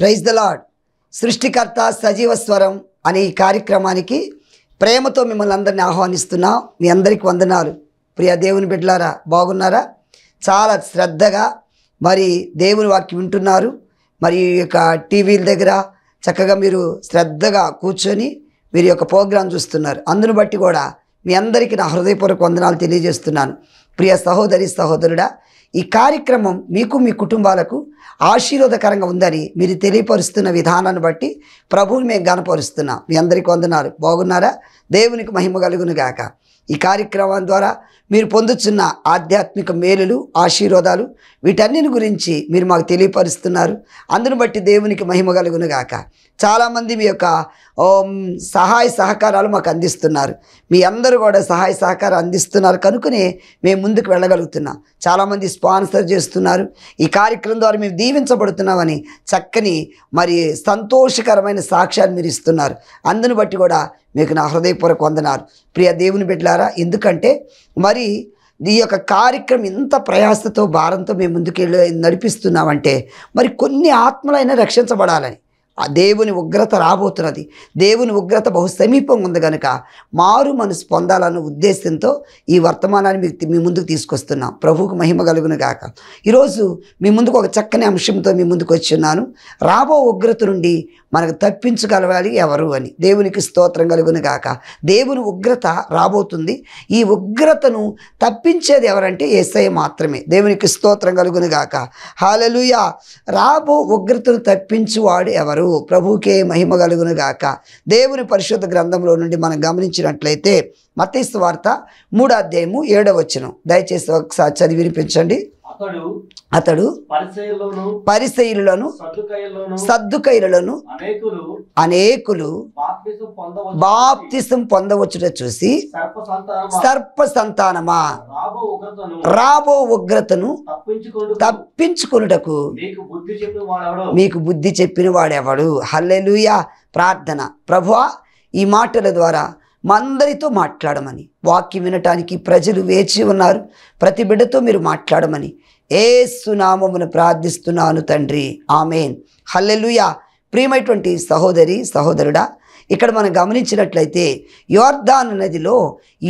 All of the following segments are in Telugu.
ప్రైజ్ ద లాడ్ సృష్టికర్త సజీవ స్వరం అనే ఈ కార్యక్రమానికి ప్రేమతో మిమ్మల్ని అందరిని ఆహ్వానిస్తున్నాం మీ అందరికీ వందనాలు ప్రియ దేవుని బిడ్డలారా బాగున్నారా చాలా శ్రద్ధగా మరి దేవుని వాక్యం వింటున్నారు మరి యొక్క టీవీల దగ్గర చక్కగా మీరు శ్రద్ధగా కూర్చొని మీరు యొక్క ప్రోగ్రాం చూస్తున్నారు అందును బట్టి కూడా మీ అందరికీ నా హృదయపూర్వక వందనాలు తెలియజేస్తున్నాను ప్రియ సహోదరి సహోదరుడా ఈ కార్యక్రమం మీకు మీ కుటుంబాలకు ఆశీర్వాదకరంగా ఉందని మీరు తెలియపరుస్తున్న విధానాన్ని బట్టి ప్రభువుని మేము గనపరుస్తున్నాం మీ అందరికీ వందనాలు బాగున్నారా దేవునికి మహిమ కలుగునుగాక ఈ కార్యక్రమం ద్వారా మీరు పొందుచున్న ఆధ్యాత్మిక మేలులు ఆశీర్వాదాలు వీటన్నిటి గురించి మీరు మాకు తెలియపరుస్తున్నారు అందును బట్టి దేవునికి మహిమ కలుగునుగాక చాలామంది మీ యొక్క సహాయ సహకారాలు మాకు అందిస్తున్నారు మీ అందరూ కూడా సహాయ సహకారం అందిస్తున్నారు కనుకనే మేము ముందుకు వెళ్ళగలుగుతున్నాం చాలామంది స్పాన్సర్ చేస్తున్నారు ఈ కార్యక్రమం ద్వారా మేము దీవించబడుతున్నామని చక్కని మరి సంతోషకరమైన సాక్ష్యాన్ని మీరు ఇస్తున్నారు అందును బట్టి కూడా మీకు నా హృదయపూర్వక వందనాలు ప్రియ దేవుని బిడ్డలారా ఎందుకంటే మరి ఈ యొక్క కార్యక్రమం ఇంత ప్రయాసతో భారంతో మేము ముందుకు నడిపిస్తున్నామంటే మరి కొన్ని ఆత్మలైనా రక్షించబడాలని ఆ దేవుని ఉగ్రత రాబోతున్నది దేవుని ఉగ్రత బహు సమీపంగా ఉంది కనుక మారు మనసు పొందాలన్న ఉద్దేశంతో ఈ వర్తమానాన్ని మీకు మీ ముందుకు తీసుకొస్తున్నాం ప్రభువుకు మహిమ కలుగును గాక ఈరోజు మీ ముందుకు ఒక చక్కని అంశంతో మీ ముందుకు వచ్చి ఉన్నాను రాబో ఉగ్రత నుండి మనకు తప్పించగలగాలి ఎవరు అని దేవునికి స్తోత్రం కలుగును కాక దేవుని ఉగ్రత రాబోతుంది ఈ ఉగ్రతను తప్పించేది ఎవరంటే ఏసై మాత్రమే దేవునికి స్తోత్రం కలుగును కాక హాలలుయ రాబో ఉగ్రతను తప్పించువాడు ఎవరు ప్రభుకే మహిమ కలుగును గాక దేవుని పరిశుద్ధ గ్రంథంలో నుండి మనం గమనించినట్లయితే మతీస్ వార్త మూడాధ్యాయము ఏడవచ్చును దయచేసి ఒకసారి చదివి వినిపించండి అతడు పరిశైలులను సద్దుకైలలోను అనేకులు బాప్తిసం పొందవచ్చుట చూసి సర్ప సంతానమా రాబో ఉగ్రతను తప్పించుకున్నటకు మీకు బుద్ధి చెప్పిన వాడెవడు హల్లెలుయా ప్రార్థన ప్రభు ఈ మాటల ద్వారా మందరితో మాట్లాడమని వాక్యం వినటానికి ప్రజలు వేచి ఉన్నారు ప్రతి బిడ్డతో మీరు మాట్లాడమని ఏ సునామమును ప్రార్థిస్తున్నాను తండ్రి ఆమెన్ హల్లెలుయా ప్రియమైనటువంటి సహోదరి సహోదరుడా ఇక్కడ మనం గమనించినట్లయితే యోర్ధాన్ నదిలో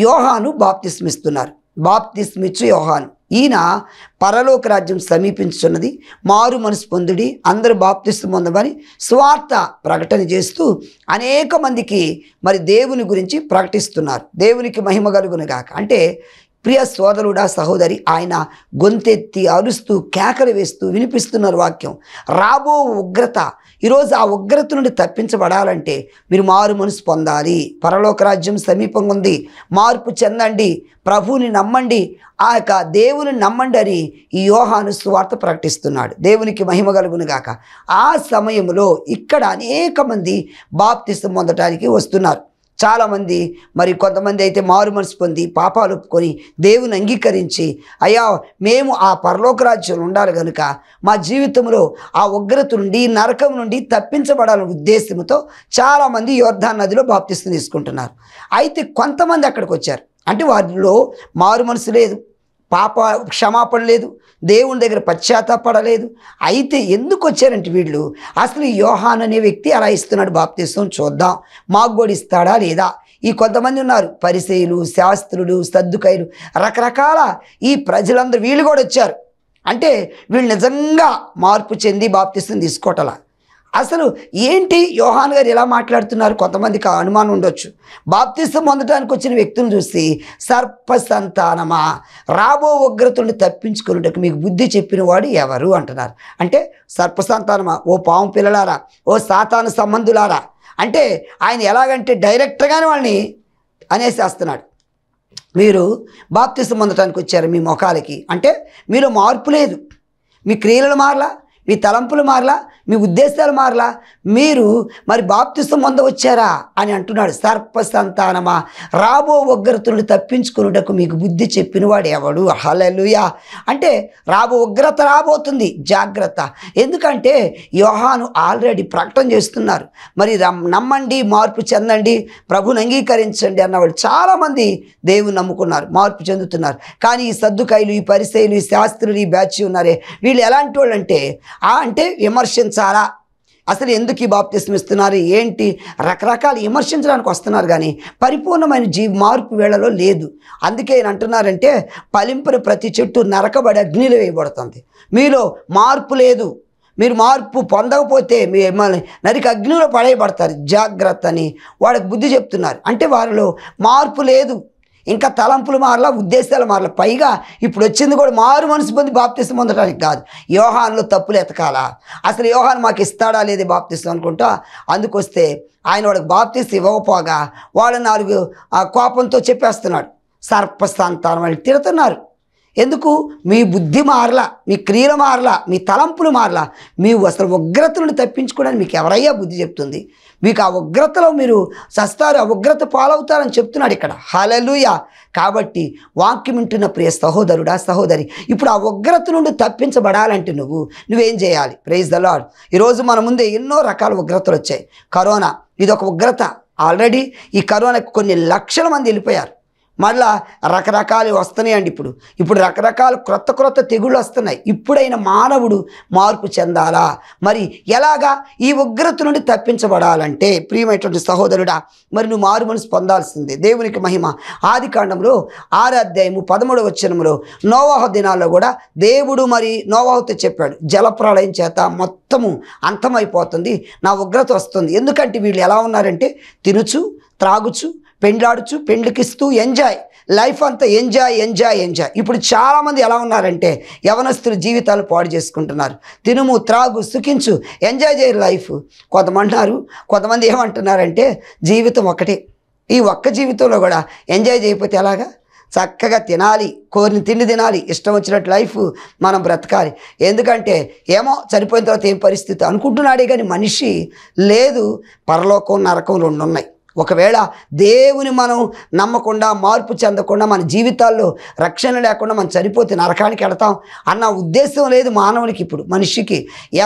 యోహాను బాప్తిస్మిస్తున్నారు బాప్తిస్మిచ్చు యోహాను ఈయన పరలోక రాజ్యం సమీపించున్నది మారు మనసు పొందుడి అందరూ బాప్తిస్తు పొందమని స్వార్థ ప్రకటన చేస్తూ అనేక మందికి మరి దేవుని గురించి ప్రకటిస్తున్నారు దేవునికి మహిమ కలుగును అంటే ప్రియ సోదరుడా సహోదరి ఆయన గొంతెత్తి అరుస్తూ కేకలు వేస్తూ వినిపిస్తున్నారు వాక్యం రాబో ఉగ్రత ఈరోజు ఆ ఉగ్రత నుండి తప్పించబడాలంటే మీరు మారు మనసు పొందాలి పరలోక రాజ్యం సమీపంగా ఉంది మార్పు చెందండి ప్రభువుని నమ్మండి ఆ యొక్క దేవుని నమ్మండి అని ఈ యోహాను స్వార్త ప్రకటిస్తున్నాడు దేవునికి మహిమ కలుగును గాక ఆ సమయంలో ఇక్కడ అనేక మంది బాప్తిసం పొందటానికి వస్తున్నారు చాలామంది మరి కొంతమంది అయితే మారు మనసు పొంది పాపాలు ఒప్పుకొని దేవుని అంగీకరించి అయ్యా మేము ఆ పరలోక రాజ్యంలో ఉండాలి కనుక మా జీవితంలో ఆ ఉగ్రత నుండి నరకం నుండి తప్పించబడాలనే ఉద్దేశంతో చాలామంది యోర్ధాన్ నదిలో బాప్తిస్తు తీసుకుంటున్నారు అయితే కొంతమంది అక్కడికి వచ్చారు అంటే వారిలో మారు మనసు లేదు పాప క్షమాపణ లేదు దేవుని దగ్గర పశ్చాత్తాపడలేదు అయితే ఎందుకు వచ్చారంటే వీళ్ళు అసలు యోహాన్ అనే వ్యక్తి అలా ఇస్తున్నాడు బాప్తిస్తాం చూద్దాం మాకు కూడా ఇస్తాడా లేదా ఈ కొంతమంది ఉన్నారు పరిశీలు శాస్త్రులు సర్దుకాయలు రకరకాల ఈ ప్రజలందరూ వీళ్ళు కూడా వచ్చారు అంటే వీళ్ళు నిజంగా మార్పు చెంది బాప్తిస్తుంది తీసుకోవటలా అసలు ఏంటి యోహాన్ గారు ఎలా మాట్లాడుతున్నారు కొంతమందికి అనుమానం ఉండొచ్చు బాప్తిస్తం పొందడానికి వచ్చిన వ్యక్తులను చూసి సర్ప సంతానమా రాబో ఉగ్రతుని తప్పించుకున్నట్టు మీకు బుద్ధి చెప్పిన వాడు ఎవరు అంటున్నారు అంటే సర్ప సంతానమా ఓ పాము పిల్లలారా ఓ సాతాను సంబంధులారా అంటే ఆయన ఎలాగంటే డైరెక్ట్గానే వాళ్ళని అనేసేస్తున్నాడు మీరు బాప్తిస్తం పొందడానికి వచ్చారు మీ ముఖాలకి అంటే మీలో మార్పు లేదు మీ క్రియలను మారలా మీ తలంపులు మారలా మీ ఉద్దేశాలు మారలా మీరు మరి బాప్తిస్తం వచ్చారా అని అంటున్నాడు సర్పసంతానమా రాబో ఉగ్రతను తప్పించుకున్నటకు మీకు బుద్ధి చెప్పినవాడు ఎవడు హలలుయా అంటే రాబో ఉగ్రత రాబోతుంది జాగ్రత్త ఎందుకంటే యోహాను ఆల్రెడీ ప్రకటన చేస్తున్నారు మరి నమ్మండి మార్పు చెందండి ప్రభుని అంగీకరించండి అన్నవాడు చాలామంది దేవుని నమ్ముకున్నారు మార్పు చెందుతున్నారు కానీ ఈ సర్దుకాయలు ఈ పరిశైలు ఈ శాస్త్రులు ఈ బ్యాచ్ ఉన్నారే వీళ్ళు ఎలాంటి వాళ్ళు అంటే ఆ అంటే విమర్శించాలా అసలు ఎందుకు ఈ బాప్తిస్మ ఇస్తున్నారు ఏంటి రకరకాలు విమర్శించడానికి వస్తున్నారు కానీ పరిపూర్ణమైన జీవి మార్పు వేళలో లేదు అందుకే ఆయన అంటున్నారంటే పలింపుని ప్రతి చెట్టు నరకబడి అగ్నిలో వేయబడుతుంది మీలో మార్పు లేదు మీరు మార్పు పొందకపోతే మిమ్మల్ని నరికి అగ్నిలో పడేయబడతారు జాగ్రత్త అని వాడికి బుద్ధి చెప్తున్నారు అంటే వారిలో మార్పు లేదు ఇంకా తలంపులు మారలా ఉద్దేశాలు మారలా పైగా ఇప్పుడు వచ్చింది కూడా మారు మనసు పొంది బాప్తిసం పొందడానికి కాదు యోహాన్లో తప్పులు ఎతకాలా అసలు యోహాన్ మాకు ఇస్తాడా లేదు బాప్తిసం అనుకుంటా అందుకొస్తే ఆయన వాడికి బాప్తిస్ ఇవ్వకపోగా వాడు నాలుగు కోపంతో చెప్పేస్తున్నాడు సర్పసంతానం వాళ్ళు తిడుతున్నారు ఎందుకు మీ బుద్ధి మారలా మీ క్రియలు మారలా మీ తలంపులు మారలా మీ అసలు ఉగ్రత నుండి తప్పించుకోవడానికి మీకు ఎవరయ్యా బుద్ధి చెప్తుంది మీకు ఆ ఉగ్రతలో మీరు సస్తారు ఆ ఉగ్రత పాలవుతారని చెప్తున్నాడు ఇక్కడ హలలుయ కాబట్టి వాక్యం వింటున్న ప్రియ సహోదరుడా సహోదరి ఇప్పుడు ఆ ఉగ్రత నుండి తప్పించబడాలంటే నువ్వు నువ్వేం చేయాలి ప్రైజ్ ద లాడ్ ఈరోజు మన ముందే ఎన్నో రకాల ఉగ్రతలు వచ్చాయి కరోనా ఇది ఒక ఉగ్రత ఆల్రెడీ ఈ కరోనాకి కొన్ని లక్షల మంది వెళ్ళిపోయారు మళ్ళా రకరకాలు వస్తున్నాయండి ఇప్పుడు ఇప్పుడు రకరకాల క్రొత్త క్రొత్త తెగుళ్ళు వస్తున్నాయి ఇప్పుడైన మానవుడు మార్పు చెందాలా మరి ఎలాగా ఈ ఉగ్రత నుండి తప్పించబడాలంటే ప్రియమైనటువంటి సహోదరుడా మరి నువ్వు మారు మనసు పొందాల్సిందే దేవునికి మహిమ ఆది కాండంలో ఆరు అధ్యాయము పదమూడు వచ్చనంలో నోవాహ దినాల్లో కూడా దేవుడు మరి నోవాహతో చెప్పాడు జలప్రళయం చేత మొత్తము అంతమైపోతుంది నా ఉగ్రత వస్తుంది ఎందుకంటే వీళ్ళు ఎలా ఉన్నారంటే తినుచు త్రాగుచు పెండ్లాడుచు పెండ్లికిస్తూ ఎంజాయ్ లైఫ్ అంతా ఎంజాయ్ ఎంజాయ్ ఎంజాయ్ ఇప్పుడు చాలామంది ఎలా ఉన్నారంటే యవనస్తులు జీవితాలు పాడు చేసుకుంటున్నారు తినుము త్రాగు సుఖించు ఎంజాయ్ చేయరు లైఫ్ కొంతమంటున్నారు కొంతమంది ఏమంటున్నారంటే జీవితం ఒకటే ఈ ఒక్క జీవితంలో కూడా ఎంజాయ్ చేయకపోతే ఎలాగా చక్కగా తినాలి కోరిన తిండి తినాలి ఇష్టం వచ్చినట్టు లైఫ్ మనం బ్రతకాలి ఎందుకంటే ఏమో చనిపోయిన తర్వాత ఏం పరిస్థితి అనుకుంటున్నాడే కానీ మనిషి లేదు పరలోకం నరకం రెండు ఉన్నాయి ఒకవేళ దేవుని మనం నమ్మకుండా మార్పు చెందకుండా మన జీవితాల్లో రక్షణ లేకుండా మనం చనిపోతే నరకానికి వెళతాం అన్న ఉద్దేశం లేదు మానవునికి ఇప్పుడు మనిషికి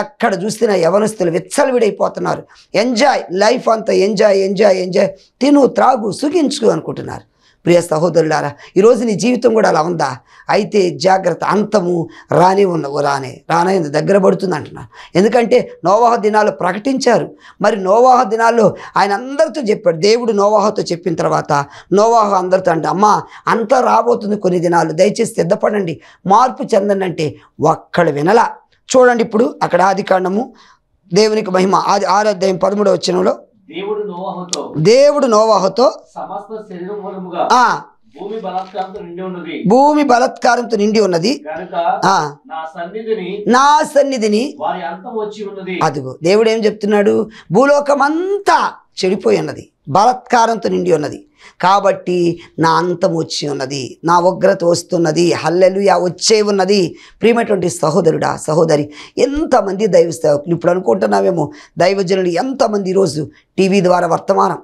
ఎక్కడ చూసినా యవనస్తులు విచ్చలవిడైపోతున్నారు ఎంజాయ్ లైఫ్ అంతా ఎంజాయ్ ఎంజాయ్ ఎంజాయ్ తిను త్రాగు సుగించు అనుకుంటున్నారు ప్రియ సహోదరులారా ఈరోజు నీ జీవితం కూడా అలా ఉందా అయితే జాగ్రత్త అంతము రాని ఉన్న రానే రానే దగ్గర పడుతుంది అంటున్నా ఎందుకంటే నోవాహ దినాలు ప్రకటించారు మరి నోవాహ దినాల్లో ఆయన అందరితో చెప్పాడు దేవుడు నోవాహతో చెప్పిన తర్వాత నోవాహ అందరితో అంటే అమ్మా అంతా రాబోతుంది కొన్ని దినాలు దయచేసి సిద్ధపడండి మార్పు చెందండి అంటే ఒక్కడు వినలా చూడండి ఇప్పుడు అక్కడ ఆది కాండము దేవునికి మహిమ ఆది ఆరాధ్యాయం పదమూడవచనంలో దేవుడు నోవాహుతో ఆ భూమి బలత్కారంతో నిండి ఉన్నది నా సన్నిధిని అదిగో దేవుడు ఏం చెప్తున్నాడు భూలోకమంతా చెడిపోయి ఉన్నది బలత్కారంతో నిండి ఉన్నది కాబట్టి నా అంతం వచ్చి ఉన్నది నా ఉగ్రత వస్తున్నది యా వచ్చే ఉన్నది ప్రియమైనటువంటి సహోదరుడా సహోదరి ఎంతమంది దైవ సేవకులు ఇప్పుడు అనుకుంటున్నామేమో దైవజనులు ఎంతమంది ఈరోజు టీవీ ద్వారా వర్తమానం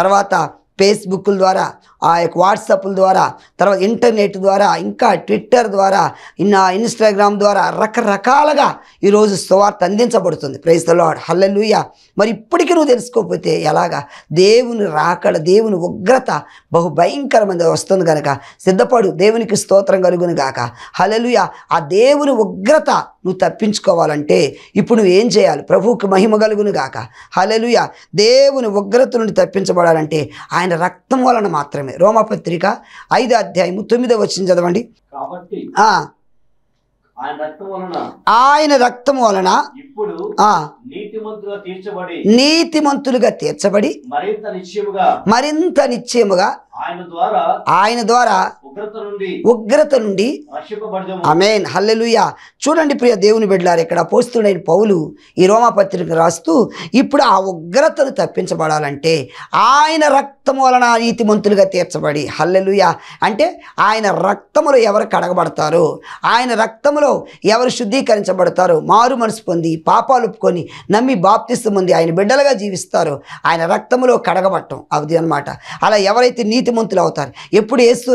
తర్వాత ఫేస్బుక్ల ద్వారా ఆ యొక్క వాట్సాప్ల ద్వారా తర్వాత ఇంటర్నెట్ ద్వారా ఇంకా ట్విట్టర్ ద్వారా ఇన్ ఇన్స్టాగ్రామ్ ద్వారా రకరకాలుగా ఈరోజు సువార్త అందించబడుతుంది ప్రైజ్ లాడ్ హల్లెలుయ్య మరి ఇప్పటికీ నువ్వు తెలుసుకోకపోతే ఎలాగా దేవుని రాకడ దేవుని ఉగ్రత బహు భయంకరమైన వస్తుంది కనుక సిద్ధపడు దేవునికి స్తోత్రం కలుగును గాక హలలుయ ఆ దేవుని ఉగ్రత నువ్వు తప్పించుకోవాలంటే ఇప్పుడు నువ్వు ఏం చేయాలి ప్రభువుకి మహిమ కలుగును గాక హలలుయ దేవుని ఉగ్రత నుండి తప్పించబడాలంటే ఆయన రక్తం వలన మాత్రమే రోమపత్రిక ఐదో అధ్యాయము తొమ్మిదో వచ్చిన చదవండి ఆయన రక్తం వలన నీతిమంతులుగా తీర్చబడి మరింత నిశ్చయముగా ఆయన ద్వారా ఉగ్రత నుండి అమేన్ హల్లెలుయా చూడండి ప్రియ దేవుని బిడ్డలారు ఇక్కడ పోస్తుండైన పౌలు ఈ రోమాపత్రిక రాస్తూ ఇప్పుడు ఆ ఉగ్రతను తప్పించబడాలంటే ఆయన రక్తము వలన నీతిమంతులుగా తీర్చబడి హల్లెలుయా అంటే ఆయన రక్తములో ఎవరు కడగబడతారో ఆయన రక్తములో ఎవరు శుద్ధీకరించబడతారో మారు మనసు పొంది పాపాలు ఒప్పుకొని నమ్మి బాప్తిస్తు ముందు ఆయన బిడ్డలుగా జీవిస్తారు ఆయన రక్తములో కడగబట్టం అది అనమాట అలా ఎవరైతే నీతి నీతిమంతులు అవుతారు ఎప్పుడు ఏసు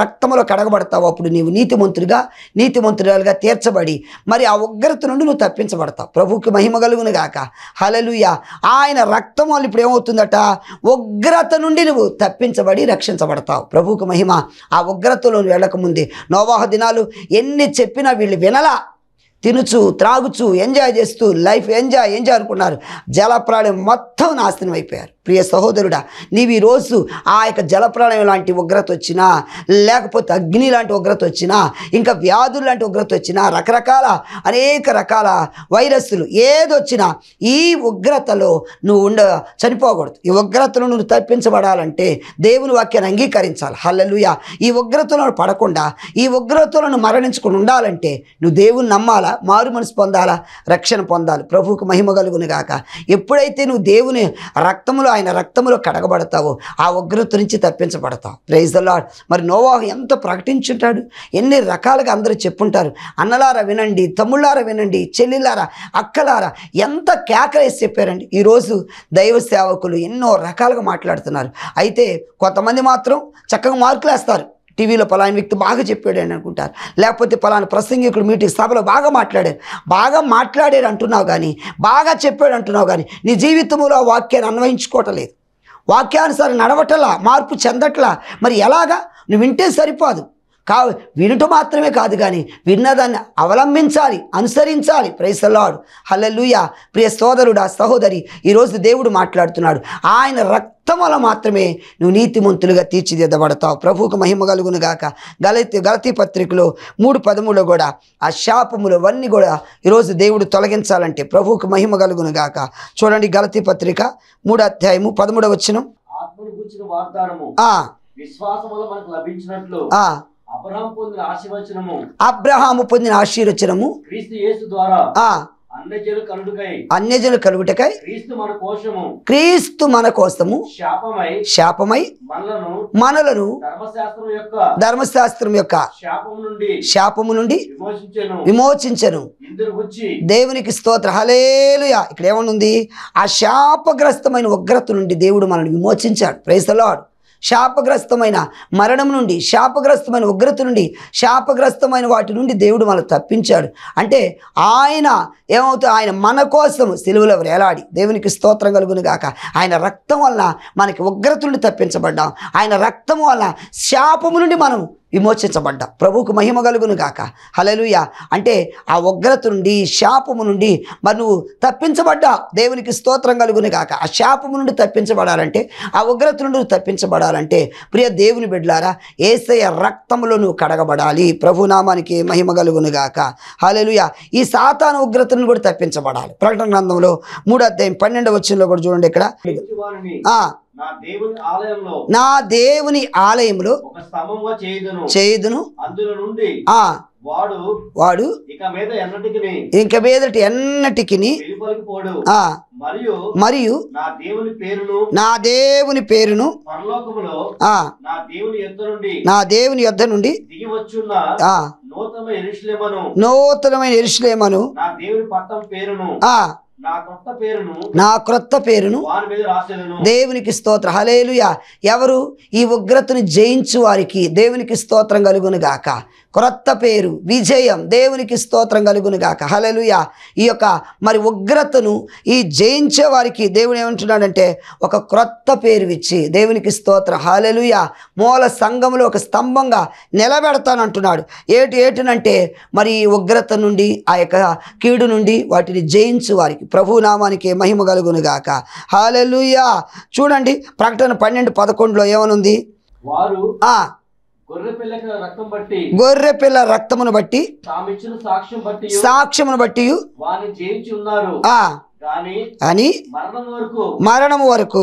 రక్తంలో కడగబడతావు అప్పుడు నీవు నీతిమంతుడిగా నీతిమంతురాలుగా తీర్చబడి మరి ఆ ఉగ్రత నుండి నువ్వు తప్పించబడతావు ప్రభుకి మహిమ కలుగును గాక హలలుయ ఆయన రక్తం వల్ల ఇప్పుడు ఏమవుతుందట ఉగ్రత నుండి నువ్వు తప్పించబడి రక్షించబడతావు ప్రభుకి మహిమ ఆ ఉగ్రతలో వెళ్ళకముందే నోవాహ దినాలు ఎన్ని చెప్పినా వీళ్ళు వినలా తినుచు త్రాగుచు ఎంజాయ్ చేస్తూ లైఫ్ ఎంజాయ్ ఎంజాయ్ అనుకున్నారు జలప్రాణి మొత్తం నాశనం అయిపోయారు ప్రియ సహోదరుడా నీవు ఈరోజు ఆ యొక్క జలప్రాణయం లాంటి ఉగ్రత వచ్చినా లేకపోతే అగ్ని లాంటి ఉగ్రత వచ్చినా ఇంకా వ్యాధులు లాంటి ఉగ్రత వచ్చినా రకరకాల అనేక రకాల వైరస్లు ఏదొచ్చినా ఈ ఉగ్రతలో నువ్వు ఉండ చనిపోకూడదు ఈ ఉగ్రతను నువ్వు తప్పించబడాలంటే దేవుని వాక్యాన్ని అంగీకరించాలి హల్లలుయ ఈ ఉగ్రతలో పడకుండా ఈ ఉగ్రతలను మరణించుకుని ఉండాలంటే నువ్వు దేవుని నమ్మాలా మారు మనసు పొందాలా రక్షణ పొందాలి ప్రభువుకు మహిమ కలుగునిగాక ఎప్పుడైతే నువ్వు దేవుని రక్తములు ఆయన రక్తంలో కడగబడతావు ఆ ఉగ్రత నుంచి తప్పించబడతావు ప్రైజ్ ద మరి నోవా ఎంత ప్రకటించుంటాడు ఎన్ని రకాలుగా అందరూ చెప్పుంటారు అన్నలారా వినండి తమ్ముళ్ళారా వినండి చెల్లిలారా అక్కలారా ఎంత కేకలేసి చెప్పారండి ఈరోజు దైవ సేవకులు ఎన్నో రకాలుగా మాట్లాడుతున్నారు అయితే కొంతమంది మాత్రం చక్కగా మార్కులు వేస్తారు టీవీలో పలాని వ్యక్తి బాగా చెప్పాడు అని అనుకుంటారు లేకపోతే పలాని ప్రసంగికుడు మీటింగ్ సభలో బాగా మాట్లాడారు బాగా మాట్లాడాడు అంటున్నావు కానీ బాగా చెప్పాడు అంటున్నావు కానీ నీ జీవితంలో ఆ వాక్యాన్ని అన్వయించుకోవటం లేదు వాక్యానుసారం నడవటలా మార్పు చెందట్లా మరి ఎలాగా నువ్వు వింటే సరిపోదు కా వినుట మాత్రమే కాదు కానీ విన్నదాన్ని అవలంబించాలి అనుసరించాలి ప్రైసలాడు హలలుయ ప్రియ సోదరుడా సహోదరి ఈరోజు దేవుడు మాట్లాడుతున్నాడు ఆయన రక్తం వల్ల మాత్రమే నువ్వు నీతిమంతులుగా తీర్చిదిద్దబడతావు ప్రభువుకు మహిమ కలుగును గాక గలతి గలతి పత్రికలో మూడు పదములో కూడా ఆ శాపములు అవన్నీ కూడా ఈరోజు దేవుడు తొలగించాలంటే ప్రభుకు మహిమ కలుగును గాక చూడండి గలతి పత్రిక మూడు అధ్యాయము పదమూడవచనం మనకు లభించినట్లు అబ్రహాము పొందిన ఆశీర్వచనము అన్యజలు ఆ కలుగుటకై క్రీస్తు మన కోసము శాపమై మనలను ధర్మశాస్త్రం యొక్క శాపము నుండి విమోచించను దేవునికి స్తోత్ర హలేలుయా ఇక్కడ ఏమనుంది ఆ శాపగ్రస్తమైన ఉగ్రత నుండి దేవుడు మనల్ని విమోచించాడు ప్రైజ్ లార్డ్ శాపగ్రస్తమైన మరణం నుండి శాపగ్రస్తమైన ఉగ్రత నుండి శాపగ్రస్తమైన వాటి నుండి దేవుడు మనల్ని తప్పించాడు అంటే ఆయన ఏమవుతుంది ఆయన మన కోసం సెలువులో వేలాడి దేవునికి స్తోత్రం కలుగును గాక ఆయన రక్తం వలన మనకి ఉగ్రత నుండి తప్పించబడ్డాం ఆయన రక్తం వలన శాపము నుండి మనం విమోచించబడ్డ ప్రభువుకు మహిమ కలుగును గాక హలలుయ అంటే ఆ ఉగ్రత నుండి శాపము నుండి మరి నువ్వు తప్పించబడ్డా దేవునికి స్తోత్రం కలుగును గాక ఆ శాపము నుండి తప్పించబడాలంటే ఆ ఉగ్రత నుండి తప్పించబడాలంటే ప్రియ దేవుని బిడ్లారా ఏసయ రక్తంలో నువ్వు కడగబడాలి ప్రభునామానికి మహిమ కలుగును గాక హలలుయ ఈ సాతాను ఉగ్రతను కూడా తప్పించబడాలి ప్రకటన గ్రంథంలో మూడు అధ్యాయం పన్నెండవ వచ్చంలో కూడా చూడండి ఇక్కడ నా దేవుని ఆలయంలో చేయుదును వాడు వాడు మీద ఎన్నటికి ఇంక మీదటి ఎన్నటికి మరియు నా దేవుని పేరును నా దేవుని పేరును నా దేవుని నుండి నా నూతనమైన నూతనమైన ఇరుషులేమను నా క్రొత్త పేరును దేవునికి స్తోత్ర హలేలుయా ఎవరు ఈ ఉగ్రతను జయించు వారికి దేవునికి స్తోత్రం కలుగునుగాక గాక క్రొత్త పేరు విజయం దేవునికి స్తోత్రం గాక హలలుయ ఈ యొక్క మరి ఉగ్రతను ఈ జయించే వారికి దేవుడు ఏమంటున్నాడంటే ఒక క్రొత్త పేరు ఇచ్చి దేవునికి స్తోత్రం హలలుయ మూల సంఘంలో ఒక స్తంభంగా నిలబెడతానంటున్నాడు ఏటి ఏటినంటే మరి ఈ ఉగ్రత నుండి ఆ యొక్క కీడు నుండి వాటిని జయించు వారికి ప్రభునామానికి మహిమ కలుగును గాక హాలెలుయా చూడండి ప్రకటన పన్నెండు పదకొండులో ఏమనుంది వారు గొర్రె పిల్ల రక్తమును బట్టి సాక్ష్యమును బట్టి అని మరణం వరకు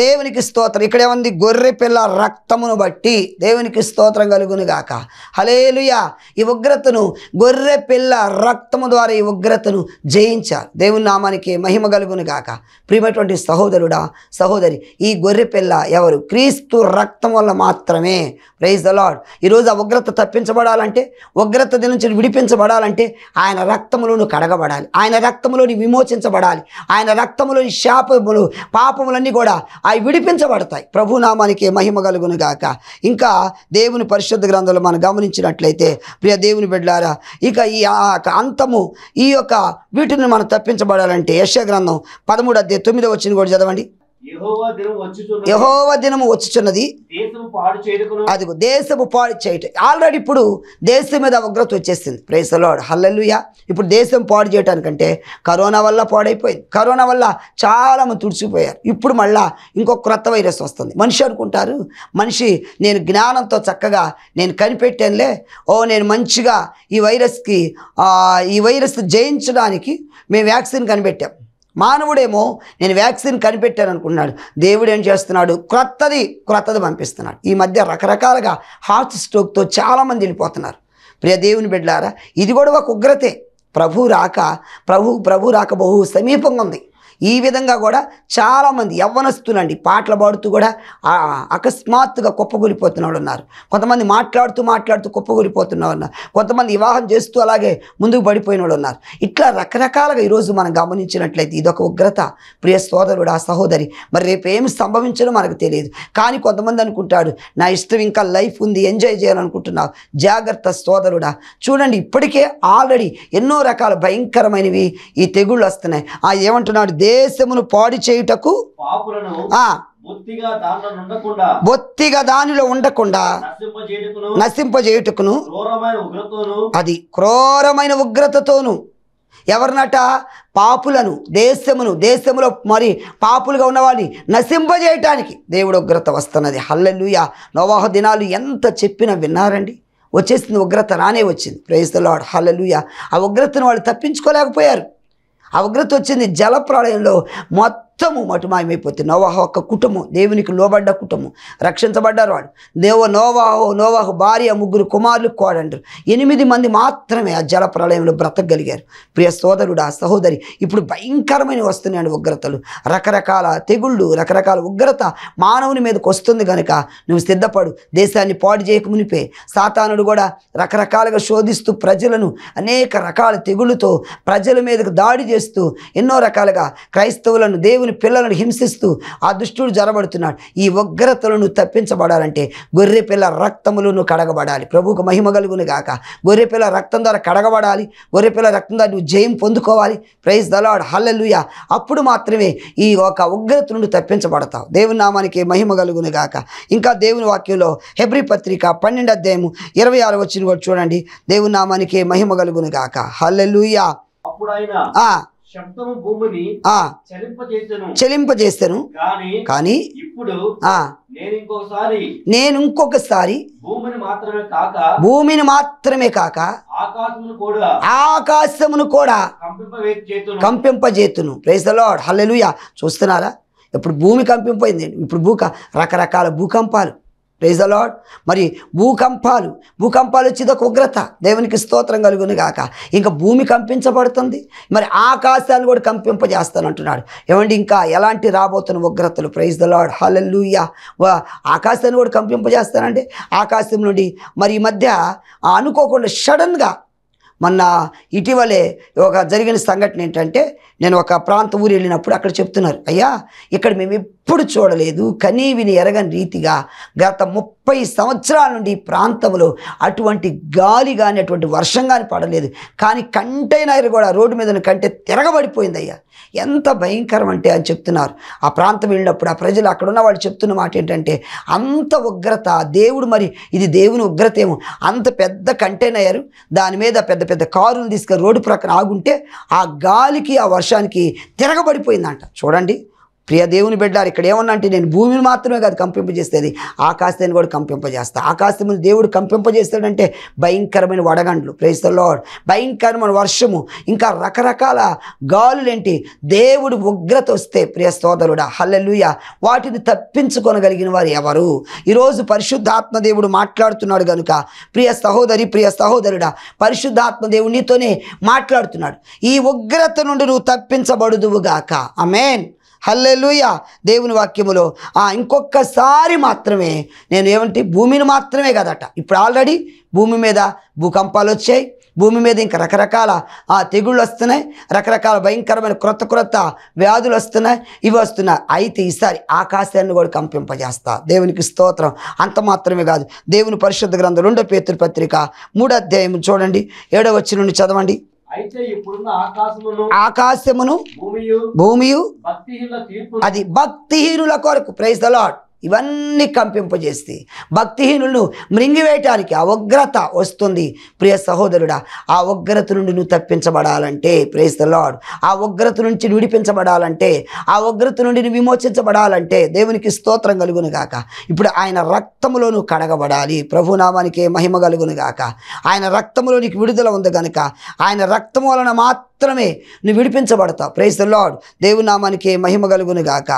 దేవునికి స్తోత్రం ఇక్కడ గొర్రె పిల్ల రక్తమును బట్టి దేవునికి స్తోత్రం కలుగును గాక హలేలుయా ఈ ఉగ్రతను గొర్రె పిల్ల రక్తము ద్వారా ఈ ఉగ్రతను జయించాలి దేవుని నామానికి మహిమ కలుగును గాక ప్రియమైనటువంటి సహోదరుడా సహోదరి ఈ గొర్రె పిల్ల ఎవరు క్రీస్తు రక్తం వల్ల మాత్రమే ప్రైజ్ ద లాడ్ ఈరోజు ఆ ఉగ్రత తప్పించబడాలంటే ఉగ్రత నుంచి విడిపించబడాలంటే ఆయన రక్తములను కడగబడాలి ఆయన రక్తములోని విమోచించబడాలి ఆయన రక్తములోని శాపములు పాపములన్నీ కూడా అవి విడిపించబడతాయి ప్రభునామానికి మహిమ కలుగును గాక ఇంకా దేవుని పరిశుద్ధ గ్రంథంలో మనం గమనించినట్లయితే ప్రియ దేవుని బిడ్డారా ఇక ఈ అంతము ఈ యొక్క వీటిని మనం తప్పించబడాలంటే యశ గ్రంథం పదమూడు అధ్యాయ తొమ్మిదో వచ్చిన కూడా చదవండి యహోవ దినము వచ్చుచున్నది అదిగో దేశము పాడు చేయట ఆల్రెడీ ఇప్పుడు దేశం మీద అవగ్రత వచ్చేసింది ప్రేసలో హల్లెలుయా ఇప్పుడు దేశం పాడు చేయటానికంటే కరోనా వల్ల పాడైపోయింది కరోనా వల్ల చాలా మంది తుడిచిపోయారు ఇప్పుడు మళ్ళా ఇంకో క్రొత్త వైరస్ వస్తుంది మనిషి అనుకుంటారు మనిషి నేను జ్ఞానంతో చక్కగా నేను కనిపెట్టానులే ఓ నేను మంచిగా ఈ వైరస్కి ఈ వైరస్ జయించడానికి మేము వ్యాక్సిన్ కనిపెట్టాం మానవుడేమో నేను వ్యాక్సిన్ కనిపెట్టాను అనుకున్నాడు దేవుడు ఏం చేస్తున్నాడు క్రొత్తది క్రొత్తది పంపిస్తున్నాడు ఈ మధ్య రకరకాలుగా హార్ట్ స్ట్రోక్తో చాలామంది వెళ్ళిపోతున్నారు ప్రియ దేవుని బిడ్డారా ఇది కూడా ఒక ఉగ్రతే ప్రభు రాక ప్రభు ప్రభు రాక బహు సమీపంగా ఉంది ఈ విధంగా కూడా చాలామంది యవ్వనస్తులండి పాటలు పాడుతూ కూడా అకస్మాత్తుగా కుప్పగూలిపోతున్న వాళ్ళు ఉన్నారు కొంతమంది మాట్లాడుతూ మాట్లాడుతూ కుప్పగూలిపోతున్న వాళ్ళు ఉన్నారు కొంతమంది వివాహం చేస్తూ అలాగే ముందుకు పడిపోయిన వాళ్ళు ఉన్నారు ఇట్లా రకరకాలుగా ఈరోజు మనం గమనించినట్లయితే ఇదొక ఉగ్రత ప్రియ సోదరుడు ఆ సహోదరి మరి రేపు ఏమి సంభవించడం మనకు తెలియదు కానీ కొంతమంది అనుకుంటాడు నా ఇష్టం ఇంకా లైఫ్ ఉంది ఎంజాయ్ చేయాలనుకుంటున్నావు జాగ్రత్త సోదరుడా చూడండి ఇప్పటికే ఆల్రెడీ ఎన్నో రకాల భయంకరమైనవి ఈ తెగుళ్ళు వస్తున్నాయి ఆ ఏమంటున్నాడు దేశమును పాడి చేయుటకు బొత్తిగా దానిలో ఉండకుండా నశింపజేయుటకును అది క్రూరమైన ఉగ్రతతోను ఎవరినట పాపులను దేశమును దేశములో మరి పాపులుగా ఉన్నవాడిని నశింపజేయటానికి దేవుడు ఉగ్రత వస్తున్నది హల్లెలుయ నోవాహ దినాలు ఎంత చెప్పినా విన్నారండి వచ్చేసింది ఉగ్రత రానే వచ్చింది ప్రేస్తలాడు హల్లెలుయ ఆ ఉగ్రతను వాళ్ళు తప్పించుకోలేకపోయారు అవగ్రత వచ్చింది జలప్రాలయంలో మొత్తం మొత్తము మటుమాయమైపోతుంది నోవాహ ఒక కుటుంబం దేవునికి లోబడ్డ కుటుంబం రక్షించబడ్డారు వాడు దేవ నోవాహో నోవాహు భార్య ముగ్గురు కుమారులు కోడంటారు ఎనిమిది మంది మాత్రమే ఆ జల ప్రళయంలో బ్రతకగలిగారు ప్రియ సోదరుడు ఆ సహోదరి ఇప్పుడు భయంకరమైన వస్తున్నాయండి ఉగ్రతలు రకరకాల తెగుళ్ళు రకరకాల ఉగ్రత మానవుని మీదకి వస్తుంది కనుక నువ్వు సిద్ధపడు దేశాన్ని పాడు చేయక మునిపే సాతానుడు కూడా రకరకాలుగా శోధిస్తూ ప్రజలను అనేక రకాల తెగుళ్ళతో ప్రజల మీదకు దాడి చేస్తూ ఎన్నో రకాలుగా క్రైస్తవులను దేవుని దేవుని పిల్లలను హింసిస్తూ ఆ దుష్టుడు జరబడుతున్నాడు ఈ ఉగ్రతలను తప్పించబడాలంటే గొర్రె పిల్ల రక్తములను కడగబడాలి ప్రభుకు మహిమ కలుగును గాక గొర్రె పిల్ల రక్తం ద్వారా కడగబడాలి గొర్రె పిల్ల రక్తం ద్వారా నువ్వు జయం పొందుకోవాలి ప్రైజ్ దలాడ్ హల్లెలుయ అప్పుడు మాత్రమే ఈ ఒక ఉగ్రత నుండి తప్పించబడతావు దేవుని నామానికి మహిమ కలుగును గాక ఇంకా దేవుని వాక్యంలో హెబ్రి పత్రిక పన్నెండు అధ్యాయము ఇరవై ఆరు వచ్చిన కూడా చూడండి దేవుని నామానికి మహిమ కలుగును గాక హల్లెలుయ అప్పుడు చలింపజేస్తాను కానీ ఇప్పుడు నేను ఇంకొకసారి భూమిని మాత్రమే కాక ఆకాశమును కూడా కంపింపజేతును ప్రైజ్ ద లాడ్ హల్లెలుయా చూస్తున్నారా ఇప్పుడు భూమి కంపింపోయింది ఇప్పుడు భూక రకరకాల భూకంపాలు ప్రైజ్ అలాడ్ మరి భూకంపాలు భూకంపాలు వచ్చేది ఒక ఉగ్రత దేవునికి స్తోత్రం కలుగును గాక ఇంకా భూమి కంపించబడుతుంది మరి ఆకాశాన్ని కూడా కంపింపజేస్తాను అంటున్నాడు ఏమండి ఇంకా ఎలాంటి రాబోతున్న ఉగ్రతలు ప్రైజ్ ద లాడ్ హలల్లుయ్య ఆకాశాన్ని కూడా కంపింపజేస్తానండి ఆకాశం నుండి మరి ఈ మధ్య అనుకోకుండా సడన్గా మొన్న ఇటీవలే ఒక జరిగిన సంఘటన ఏంటంటే నేను ఒక ప్రాంత ఊరు వెళ్ళినప్పుడు అక్కడ చెప్తున్నారు అయ్యా ఇక్కడ మేము ఎప్పుడు చూడలేదు కనీ విని ఎరగని రీతిగా గత ముప్పై సంవత్సరాల నుండి ఈ ప్రాంతంలో అటువంటి గాలి కానీ అటువంటి వర్షం కానీ పడలేదు కానీ కంటైనర్ కూడా రోడ్డు మీద కంటే తిరగబడిపోయింది అయ్యా ఎంత భయంకరం అంటే అని చెప్తున్నారు ఆ ప్రాంతం వెళ్ళినప్పుడు ఆ ప్రజలు అక్కడున్న వాళ్ళు చెప్తున్న మాట ఏంటంటే అంత ఉగ్రత దేవుడు మరి ఇది దేవుని ఉగ్రత ఏమో అంత పెద్ద కంటైనర్ దాని మీద పెద్ద పెద్ద కారులు తీసుకొని రోడ్డు ప్రక్కన ఆగుంటే ఆ గాలికి ఆ వర్షానికి తిరగబడిపోయిందంట చూడండి ప్రియ దేవుని బిడ్డారు ఇక్కడ ఏమన్నా అంటే నేను భూమిని మాత్రమే కాదు కంపింపజేసేది ఆకాశాన్ని కూడా కంపింపజేస్తా ఆకాశం దేవుడు కంపింపజేస్తాడంటే భయంకరమైన వడగండ్లు ప్రేస్తల్లో భయంకరమైన వర్షము ఇంకా రకరకాల గాలులేంటి దేవుడు ఉగ్రత వస్తే ప్రియ సోదరుడా హల్లెలుయ వాటిని తప్పించుకొనగలిగిన వారు ఎవరు ఈరోజు పరిశుద్ధాత్మ దేవుడు మాట్లాడుతున్నాడు కనుక ప్రియ సహోదరి ప్రియ సహోదరుడా పరిశుద్ధాత్మ దేవుడు నీతోనే మాట్లాడుతున్నాడు ఈ ఉగ్రత నుండి నువ్వు తప్పించబడుదువుగాక అమేన్ హల్లెలుయ దేవుని వాక్యములో ఇంకొకసారి మాత్రమే నేను ఏమంటే భూమిని మాత్రమే కదట ఇప్పుడు ఆల్రెడీ భూమి మీద భూకంపాలు వచ్చాయి భూమి మీద ఇంకా రకరకాల ఆ తెగుళ్ళు వస్తున్నాయి రకరకాల భయంకరమైన క్రొత్త క్రొత్త వ్యాధులు వస్తున్నాయి ఇవి వస్తున్నాయి అయితే ఈసారి ఆకాశాన్ని కూడా కంపింపజేస్తా దేవునికి స్తోత్రం అంత మాత్రమే కాదు దేవుని పరిశుద్ధ గ్రంథం రెండో పేతుల పత్రిక మూడో అధ్యాయం చూడండి ఏడో వచ్చి నుండి చదవండి ఆకాశమును భూమియు భూమియు అది భక్తిహీనుల కొరకు ప్రైజ్ ద లాడ్ ఇవన్నీ కంపింపజేస్తే భక్తిహీనులను మృంగివేయటానికి అవగ్రత వస్తుంది ప్రియ సహోదరుడా ఆ ఉగ్రత నుండి నువ్వు తప్పించబడాలంటే ప్రేస్ ద లాడ్ ఆ ఉగ్రత నుంచి విడిపించబడాలంటే ఆ ఉగ్రత నుండి నువ్వు విమోచించబడాలంటే దేవునికి స్తోత్రం కలుగును గాక ఇప్పుడు ఆయన రక్తములో నువ్వు కడగబడాలి ప్రభునామానికి మహిమ కలుగును గాక ఆయన రక్తములో నీకు విడుదల ఉంది కనుక ఆయన రక్తం వలన మాత్రం మాత్రమే నువ్వు విడిపించబడతావు ప్రైజ్ ద లాడ్ దేవు నామానికి మహిమ కలుగును గాక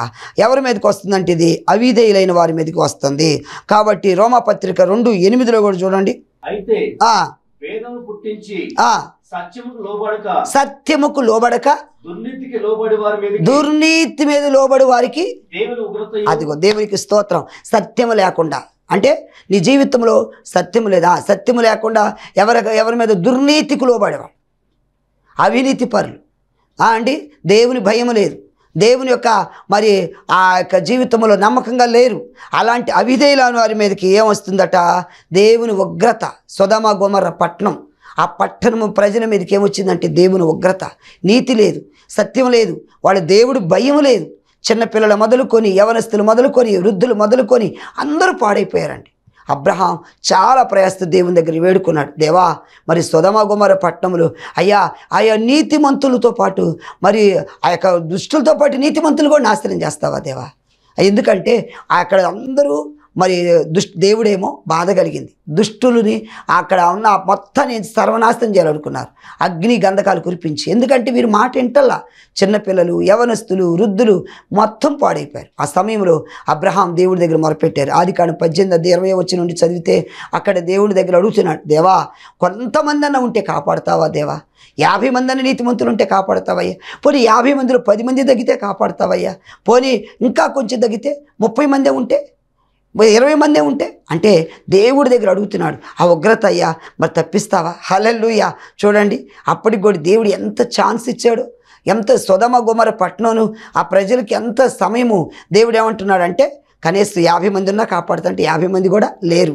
ఎవరి మీదకి వస్తుందంటే ఇది అవిధేయులైన వారి మీదకి వస్తుంది కాబట్టి పత్రిక రెండు ఎనిమిదిలో కూడా చూడండి సత్యముకు లోబడక దుర్నీతి మీద లోబడి వారికి అదిగో దేవునికి స్తోత్రం సత్యము లేకుండా అంటే నీ జీవితంలో సత్యము లేదా సత్యము లేకుండా ఎవరి ఎవరి మీద దుర్నీతికి లోబడేవా అవినీతి పరులు అండి దేవుని భయం లేదు దేవుని యొక్క మరి ఆ యొక్క జీవితంలో నమ్మకంగా లేరు అలాంటి అవిధేయులను వారి మీదకి ఏమొస్తుందట దేవుని ఉగ్రత సుధమ గుమర పట్టణం ఆ పట్టణము ప్రజల మీదకి ఏమొచ్చిందంటే దేవుని ఉగ్రత నీతి లేదు సత్యం లేదు వాళ్ళ దేవుడు భయం లేదు చిన్నపిల్లలు మొదలుకొని యవనస్తులు మొదలుకొని వృద్ధులు మొదలుకొని అందరూ పాడైపోయారండి అబ్రహాం చాలా ప్రయాసతో దేవుని దగ్గర వేడుకున్నాడు దేవా మరి సుధమగుమర పట్టణములు అయ్యా ఆయా నీతిమంతులతో పాటు మరి ఆ యొక్క దుష్టులతో పాటు నీతిమంతులు కూడా నాశనం చేస్తావా దేవా ఎందుకంటే అక్కడ అందరూ మరి దుష్ దేవుడేమో బాధ కలిగింది దుష్టులని అక్కడ ఉన్న మొత్తాన్ని సర్వనాశనం చేయాలనుకున్నారు అగ్ని గంధకాలు కురిపించి ఎందుకంటే వీరు మాట వింటల్లా చిన్నపిల్లలు యవనస్తులు వృద్ధులు మొత్తం పాడైపోయారు ఆ సమయంలో అబ్రహాం దేవుడి దగ్గర మొరపెట్టారు ఆది కాను పద్దెనిమిది ఇరవై వచ్చి నుండి చదివితే అక్కడ దేవుడి దగ్గర అడుగుతున్నాడు దేవా కొంతమంది అన్న ఉంటే కాపాడతావా దేవా యాభై మంది అన్న నీతిమంతులు ఉంటే కాపాడతావయ్యా పోనీ యాభై మందిలో పది మంది తగ్గితే కాపాడతావయ్యా పోనీ ఇంకా కొంచెం తగ్గితే ముప్పై మందే ఉంటే ఇరవై మందే ఉంటే అంటే దేవుడి దగ్గర అడుగుతున్నాడు ఆ ఉగ్రత అయ్యా మరి తప్పిస్తావా హలెల్లుయ్యా చూడండి అప్పటికి కూడా దేవుడు ఎంత ఛాన్స్ ఇచ్చాడు ఎంత సుధమ గుమర పట్టణంను ఆ ప్రజలకి ఎంత సమయము దేవుడు ఏమంటున్నాడు అంటే కనీసం యాభై మంది ఉన్నా కాపాడుతుంటే యాభై మంది కూడా లేరు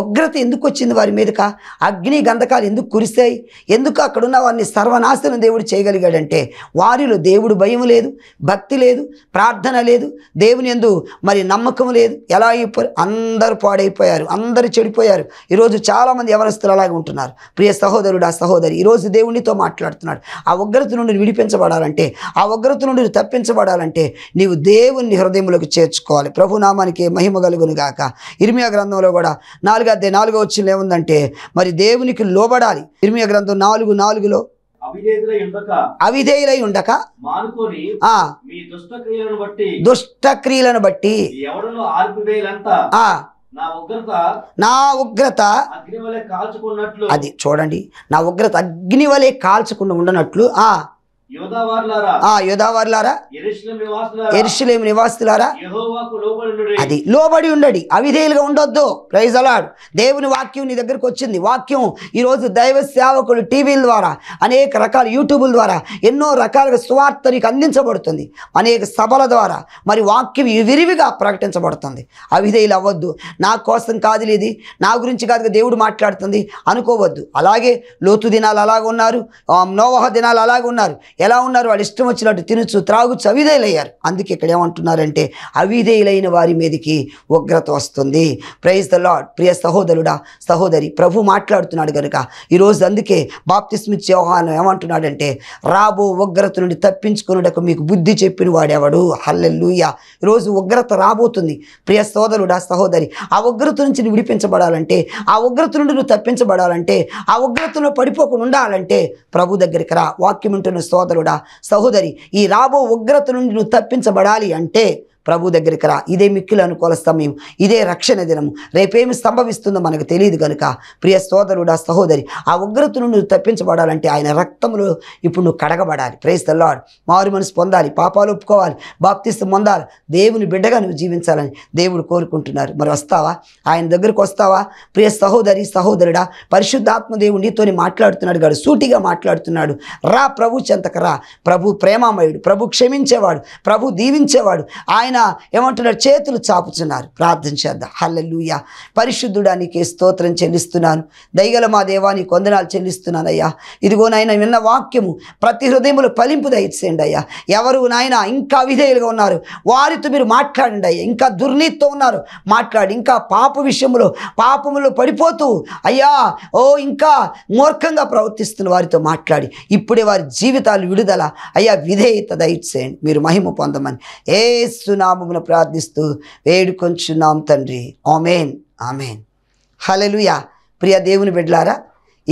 ఉగ్రత ఎందుకు వచ్చింది వారి మీదక అగ్ని గంధకాలు ఎందుకు కురిస్తాయి ఎందుకు అక్కడున్న వారిని సర్వనాశనం దేవుడు చేయగలిగాడంటే వారిలో దేవుడు భయం లేదు భక్తి లేదు ప్రార్థన లేదు దేవుని ఎందు మరి నమ్మకం లేదు ఎలా అయిపోయి అందరూ పాడైపోయారు అందరూ చెడిపోయారు ఈరోజు చాలామంది ఎవరస్తులు అలాగే ఉంటున్నారు ప్రియ సహోదరుడు ఆ సహోదరి ఈరోజు దేవునితో మాట్లాడుతున్నాడు ఆ ఉగ్రత నుండి విడిపించబడాలంటే ఆ ఉగ్రత నుండి తప్పించబడాలంటే నీవు దేవుని హృదయంలోకి చేర్చుకోవాలి ప్రభునామానికి మహిమ కలుగును గాక ఇర్మియా గ్రంథంలో కూడా నా నాలుగు అదే నాలుగో వచ్చిన ఏముందంటే మరి దేవునికి లోబడాలి ఇర్మియ గ్రంథం నాలుగు నాలుగులో అవిధేయులై ఉండక దుష్టక్రియలను బట్టి నా ఉగ్రత అది చూడండి నా ఉగ్రత అగ్ని వలె కాల్చకుండా ఉండనట్లు ఆ యోధావారులారా ఎరుషులేం నివాసులారా అది లోబడి ఉండడి అవిధేయులుగా ఉండొద్దు ప్రైజ్ అలాడు దేవుని వాక్యం నీ దగ్గరకు వచ్చింది వాక్యం ఈరోజు దైవ సేవకులు టీవీల ద్వారా అనేక రకాల యూట్యూబుల ద్వారా ఎన్నో రకాలుగా స్వార్థ నీకు అందించబడుతుంది అనేక సభల ద్వారా మరి వాక్యం విరివిగా ప్రకటించబడుతుంది అవిధేయులు అవ్వద్దు నా కోసం కాదు ఇది నా గురించి కాదు దేవుడు మాట్లాడుతుంది అనుకోవద్దు అలాగే లోతు దినాలు అలాగ ఉన్నారు నోవహ దినాలు అలాగ ఉన్నారు ఎలా ఉన్నారు వాళ్ళు ఇష్టం వచ్చినట్టు తినచ్చు త్రాగుచ్చు అవిధేయులయ్యారు అందుకే ఇక్కడ ఏమంటున్నారంటే అవిధేయులైన వారి మీదకి ఉగ్రత వస్తుంది ప్రైజ్ ద లాడ్ ప్రియ సహోదరుడా సహోదరి ప్రభు మాట్లాడుతున్నాడు కనుక ఈరోజు అందుకే బాప్తిస్మిత్ వ్యవహారం ఏమంటున్నాడంటే రాబో ఉగ్రత నుండి తప్పించుకున్నటకు మీకు బుద్ధి చెప్పిన వాడేవాడు హల్లెల్లుయ ఈరోజు ఉగ్రత రాబోతుంది ప్రియ సోదరుడా సహోదరి ఆ ఉగ్రత నుంచి నువ్వు విడిపించబడాలంటే ఆ ఉగ్రత నుండి నువ్వు తప్పించబడాలంటే ఆ ఉగ్రతను పడిపోకుండా ఉండాలంటే ప్రభు దగ్గరికి రా వాక్యం ఉంటున్న సహోదరుడా సహోదరి ఈ రాబో ఉగ్రత నుండి నువ్వు తప్పించబడాలి అంటే ప్రభు దగ్గరికి రా ఇదే మిక్కులు అనుకూల సమయం ఇదే రక్షణ దినము రేపేమి సంభవిస్తుందో మనకు తెలియదు కనుక ప్రియ సోదరుడా సహోదరి ఆ ఉగ్రతను నువ్వు తప్పించబడాలంటే ఆయన రక్తంలో ఇప్పుడు నువ్వు కడగబడాలి ప్రైస్ మారు మనసు పొందాలి పాపాలు ఒప్పుకోవాలి బాప్తిస్తు పొందాలి దేవుని బిడ్డగా నువ్వు జీవించాలని దేవుడు కోరుకుంటున్నారు మరి వస్తావా ఆయన దగ్గరకు వస్తావా ప్రియ సహోదరి సహోదరుడా పరిశుద్ధాత్మ దేవుడు మాట్లాడుతున్నాడు గాడు సూటిగా మాట్లాడుతున్నాడు రా ప్రభు చెంతకు రా ప్రభు ప్రేమామయుడు ప్రభు క్షమించేవాడు ప్రభు దీవించేవాడు ఆయన ఏమంటున్నారు ఏమంటున్నాడు చేతులు చాపుచున్నారు ప్రార్థన చేద్దాం హల్లెలూయ పరిశుద్ధుడా నీకే స్తోత్రం చెల్లిస్తున్నాను దయగల మా దేవాని కొందనాలు చెల్లిస్తున్నాను అయ్యా ఇదిగో నాయన విన్న వాక్యము ప్రతి హృదయములు ఫలింపు దయచేయండి అయ్యా ఎవరు నాయన ఇంకా విధేయులుగా ఉన్నారు వారితో మీరు మాట్లాడండి అయ్యా ఇంకా దుర్నీతితో ఉన్నారు మాట్లాడి ఇంకా పాప విషయంలో పాపములో పడిపోతూ అయ్యా ఓ ఇంకా మూర్ఖంగా ప్రవర్తిస్తున్న వారితో మాట్లాడి ఇప్పుడే వారి జీవితాలు విడుదల అయ్యా విధేయత దయచేయండి మీరు మహిమ పొందమని ఏ సునా నామమును ప్రార్థిస్తూ వేడుకొంచున్నాం తండ్రి ఆమెన్ ఆమెన్ హలలుయా ప్రియ దేవుని బిడ్లారా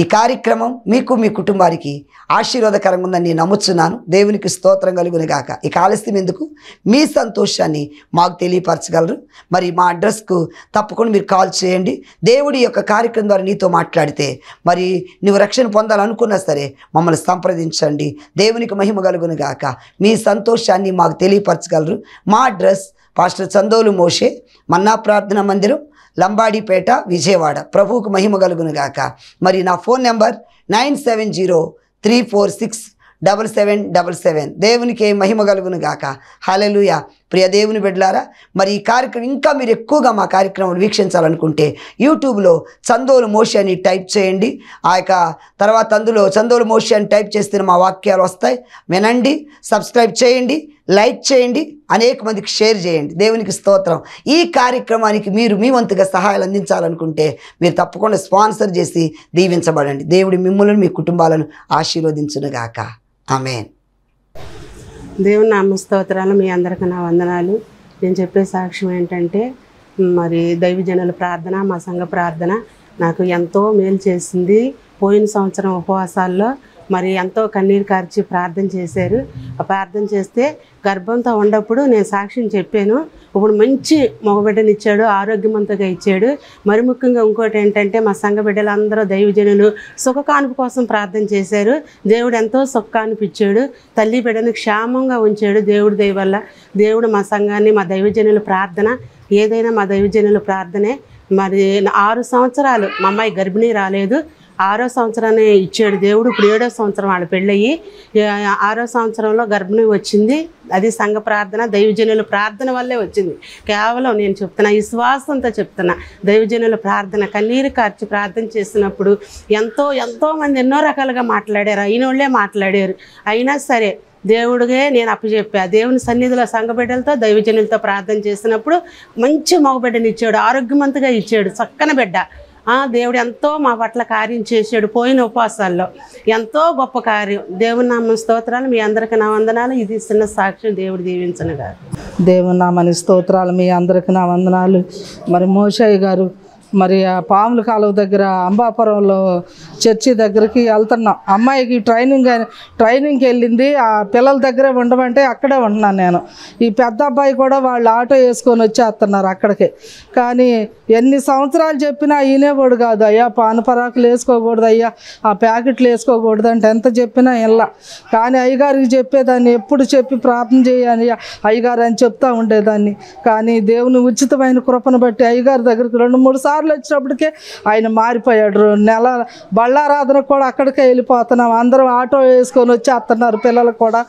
ఈ కార్యక్రమం మీకు మీ కుటుంబానికి ఆశీర్వాదకరంగా ఉందని నేను నమ్ముచున్నాను దేవునికి స్తోత్రం కలుగుని గాక ఈ ఆలస్యం ఎందుకు మీ సంతోషాన్ని మాకు తెలియపరచగలరు మరి మా అడ్రస్కు తప్పకుండా మీరు కాల్ చేయండి దేవుడి యొక్క కార్యక్రమం ద్వారా నీతో మాట్లాడితే మరి నువ్వు రక్షణ పొందాలనుకున్నా సరే మమ్మల్ని సంప్రదించండి దేవునికి మహిమ కలుగుని గాక మీ సంతోషాన్ని మాకు తెలియపరచగలరు మా అడ్రస్ పాస్టర్ చందోలు మోషే మన్నా ప్రార్థన మందిరం లంబాడిపేట విజయవాడ ప్రభువుకు మహిమ కలుగునుగాక మరి నా phone number nine seven zero three four six double seven double seven దేవునికి మహిమ కలుగును గాక హలలుయ ప్రియ దేవుని బిడ్డలారా మరి ఈ కార్యక్రమం ఇంకా మీరు ఎక్కువగా మా కార్యక్రమాలు వీక్షించాలనుకుంటే యూట్యూబ్లో చందోలు మోషి అని టైప్ చేయండి ఆ యొక్క తర్వాత అందులో చందోలు మోషి అని టైప్ చేస్తే మా వాక్యాలు వస్తాయి వినండి సబ్స్క్రైబ్ చేయండి లైక్ చేయండి అనేక మందికి షేర్ చేయండి దేవునికి స్తోత్రం ఈ కార్యక్రమానికి మీరు మీ వంతుగా సహాయాలు అందించాలనుకుంటే మీరు తప్పకుండా స్పాన్సర్ చేసి దీవించబడండి దేవుడి మిమ్మల్ని మీ కుటుంబాలను ఆశీర్వదించునుగాక ఆమెన్ దేవుని నామ స్తోత్రాలు మీ అందరికీ నా వందనాలు నేను చెప్పే సాక్ష్యం ఏంటంటే మరి దైవజనుల ప్రార్థన మా సంఘ ప్రార్థన నాకు ఎంతో మేలు చేసింది పోయిన సంవత్సరం ఉపవాసాల్లో మరి ఎంతో కన్నీరు కార్చి ప్రార్థన చేశారు ఆ ప్రార్థన చేస్తే గర్భంతో ఉన్నప్పుడు నేను సాక్ష్యం చెప్పాను ఇప్పుడు మంచి ఇచ్చాడు ఆరోగ్యమంతగా ఇచ్చాడు మరి ముఖ్యంగా ఇంకోటి ఏంటంటే మా సంఘ బిడ్డలందరూ దైవజనులు సుఖకానుపు కోసం ప్రార్థన చేశారు దేవుడు ఎంతో సుఖ కానుపిచ్చాడు తల్లి బిడ్డను క్షేమంగా ఉంచాడు దేవుడి దయ వల్ల దేవుడు మా సంఘాన్ని మా దైవజనుల ప్రార్థన ఏదైనా మా దైవజనుల ప్రార్థనే మరి ఆరు సంవత్సరాలు మా అమ్మాయి గర్భిణీ రాలేదు ఆరో సంవత్సరాన్ని ఇచ్చాడు దేవుడు ఇప్పుడు ఏడో సంవత్సరం వాళ్ళ పెళ్ళయి ఆరో సంవత్సరంలో గర్భిణి వచ్చింది అది సంఘ ప్రార్థన దైవజనుల ప్రార్థన వల్లే వచ్చింది కేవలం నేను చెప్తున్నా విశ్వాసంతో చెప్తున్నా దైవజనుల ప్రార్థన కన్నీరు కార్చి ప్రార్థన చేసినప్పుడు ఎంతో ఎంతో మంది ఎన్నో రకాలుగా మాట్లాడారు అయిన వాళ్ళే మాట్లాడారు అయినా సరే దేవుడికే నేను అప్పచెప్పా దేవుని సన్నిధిలో సంఘబిడ్డలతో దైవజనులతో ప్రార్థన చేసినప్పుడు మంచి మగబిడ్డని ఇచ్చాడు ఆరోగ్యవంతుగా ఇచ్చాడు చక్కన బిడ్డ దేవుడు ఎంతో మా పట్ల కార్యం చేశాడు పోయిన ఉపవాసాల్లో ఎంతో గొప్ప కార్యం దేవుని నామ స్తోత్రాలు మీ అందరికీ నా వందనాలు ఇది ఇస్తున్న సాక్ష్యం దేవుడు దీవించను గారు దేవుని నామని స్తోత్రాలు మీ అందరికీ నా వందనాలు మరి మోషయ్య గారు మరి పాముల కాలువ దగ్గర అంబాపురంలో చర్చి దగ్గరికి వెళ్తున్నాం అమ్మాయికి ట్రైనింగ్ ట్రైనింగ్కి వెళ్ళింది ఆ పిల్లల దగ్గరే ఉండమంటే అక్కడే ఉంటున్నాను నేను ఈ పెద్ద అబ్బాయి కూడా వాళ్ళు ఆటో వేసుకొని వచ్చేస్తున్నారు అక్కడికి కానీ ఎన్ని సంవత్సరాలు చెప్పినా ఈనేవాడు కాదు అయ్యా పరాకులు వేసుకోకూడదు అయ్యా ఆ ప్యాకెట్లు వేసుకోకూడదు అంటే ఎంత చెప్పినా ఇలా కానీ అయ్యగారికి చెప్పేదాన్ని ఎప్పుడు చెప్పి ప్రార్థన చేయాలి అయ్యగారు అని చెప్తా ఉండేదాన్ని కానీ దేవుని ఉచితమైన కృపను బట్టి అయ్యగారి దగ్గరికి రెండు మూడు సార్లు వచ్చినప్పటికే ఆయన మారిపోయాడు నెల బళ్ళారాధనకు కూడా అక్కడికే వెళ్ళిపోతున్నాం అందరం ఆటో వేసుకొని వచ్చి అత్తన్నారు పిల్లలు కూడా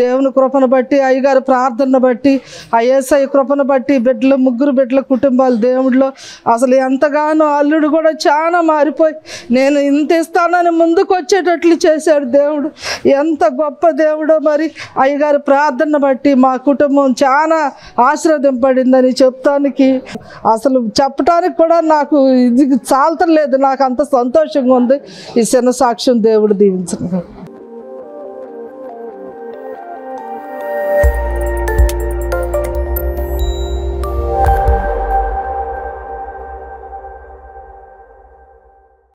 దేవుని కృపను బట్టి అయ్యగారి ప్రార్థనను బట్టి ఆ ఏసఐ కృపను బట్టి బిడ్డలు ముగ్గురు బిడ్డల కుటుంబాలు దేవుడిలో అసలు ఎంతగానో అల్లుడు కూడా చాలా మారిపోయి నేను ఇంత ఇస్తానని ముందుకు వచ్చేటట్లు చేశాడు దేవుడు ఎంత గొప్ప దేవుడో మరి అయ్యగారి ప్రార్థన బట్టి మా కుటుంబం చాలా ఆశీర్వదింపడిందని చెప్తానికి అసలు చెప్పటానికి కూడా నాకు ఇది చాలతలేదు నాకు అంత సంతోషంగా ఉంది ఈ చిన్న సాక్ష్యం దేవుడు దీవించను